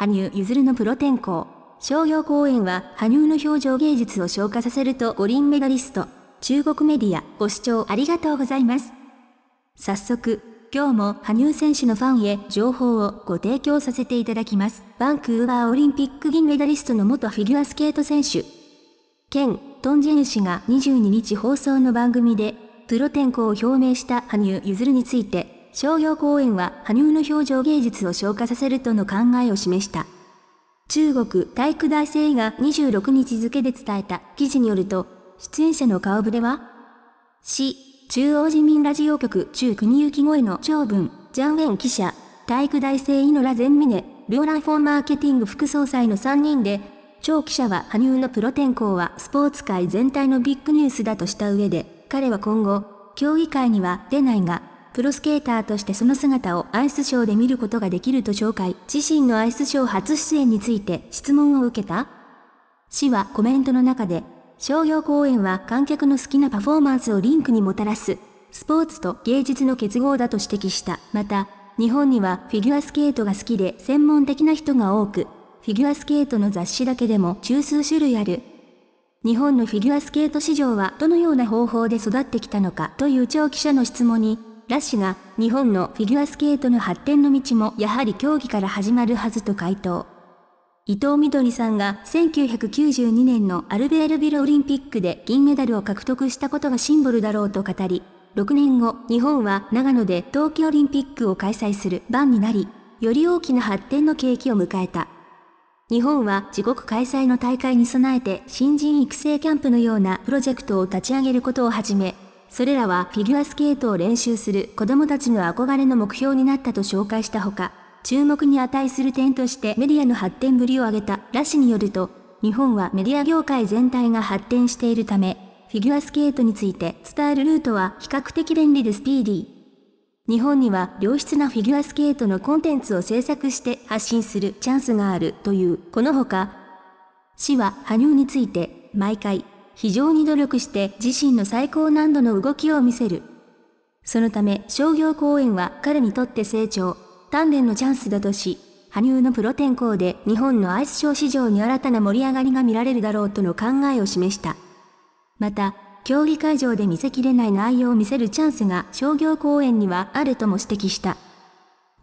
羽生結弦のプロ転向。商業公演は、羽生の表情芸術を昇華させると五輪メダリスト。中国メディア、ご視聴ありがとうございます。早速、今日も羽生選手のファンへ情報をご提供させていただきます。バンクーバーオリンピック銀メダリストの元フィギュアスケート選手。兼、トンジェン氏が22日放送の番組で、プロ転向を表明した羽生結弦について、商業公演は羽生の表情芸術を昇華させるとの考えを示した。中国体育大生が26日付で伝えた記事によると、出演者の顔ぶれは市、中央人民ラジオ局中国行き声の長文、ジャンウェン記者、体育大生イノラゼンミネ、ルオランフォンマーケティング副総裁の3人で、超記者は羽生のプロ転向はスポーツ界全体のビッグニュースだとした上で、彼は今後、競技会には出ないが、プロスケーターとしてその姿をアイスショーで見ることができると紹介、自身のアイスショー初出演について質問を受けた市はコメントの中で、商業公演は観客の好きなパフォーマンスをリンクにもたらす、スポーツと芸術の結合だと指摘した。また、日本にはフィギュアスケートが好きで専門的な人が多く、フィギュアスケートの雑誌だけでも中数種類ある。日本のフィギュアスケート市場はどのような方法で育ってきたのかという張記者の質問に、ラッシュが日本のフィギュアスケートの発展の道もやはり競技から始まるはずと回答。伊藤みどりさんが1992年のアルベールビルオリンピックで銀メダルを獲得したことがシンボルだろうと語り、6年後、日本は長野で冬季オリンピックを開催する番になり、より大きな発展の契機を迎えた。日本は自国開催の大会に備えて新人育成キャンプのようなプロジェクトを立ち上げることを始め、それらはフィギュアスケートを練習する子供たちの憧れの目標になったと紹介したほか、注目に値する点としてメディアの発展ぶりを挙げたラシによると、日本はメディア業界全体が発展しているため、フィギュアスケートについて伝えるルートは比較的便利でスピーディー。日本には良質なフィギュアスケートのコンテンツを制作して発信するチャンスがあるという、このほか、市は羽生について毎回非常に努力して自身の最高難度の動きを見せる。そのため商業公演は彼にとって成長、鍛錬のチャンスだとし、羽生のプロ転向で日本のアイスショー市場に新たな盛り上がりが見られるだろうとの考えを示した。また、競技会場で見せきれない内容を見せるチャンスが商業公演にはあるとも指摘した。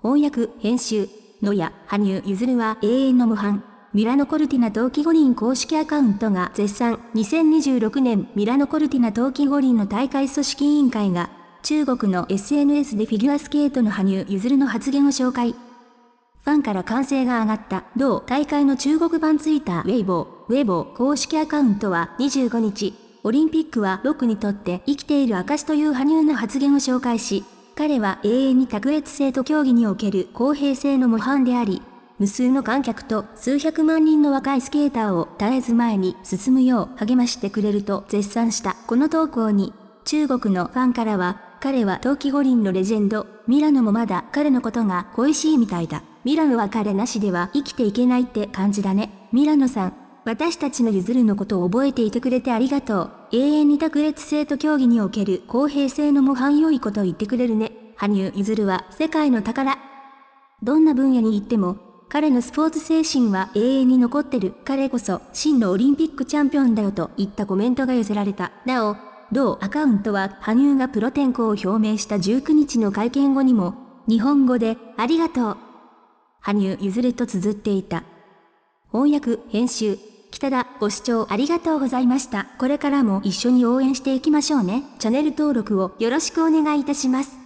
翻訳、編集、野谷、羽生、譲は永遠の模範。ミラノコルティナ冬季五輪公式アカウントが絶賛2026年ミラノコルティナ冬季五輪の大会組織委員会が中国の SNS でフィギュアスケートの羽生結弦の発言を紹介。ファンから歓声が上がった同大会の中国版ツイッターウェイボー、ウェイボー公式アカウントは25日、オリンピックは僕にとって生きている証という羽生の発言を紹介し、彼は永遠に卓越性と競技における公平性の模範であり、無数の観客と数百万人の若いスケーターを絶えず前に進むよう励ましてくれると絶賛したこの投稿に、中国のファンからは、彼は冬季五輪のレジェンド、ミラノもまだ彼のことが恋しいみたいだ。ミラノは彼なしでは生きていけないって感じだね。ミラノさん、私たちのゆずるのことを覚えていてくれてありがとう。永遠に卓越性と競技における公平性の模範良いことを言ってくれるね。羽生結るは世界の宝。どんな分野に行っても彼のスポーツ精神は永遠に残ってる。彼こそ真のオリンピックチャンピオンだよといったコメントが寄せられた。なお、同アカウントは羽生がプロ転向を表明した19日の会見後にも、日本語でありがとう。羽生譲れと綴っていた。翻訳、編集、北田、ご視聴ありがとうございました。これからも一緒に応援していきましょうね。チャンネル登録をよろしくお願いいたします。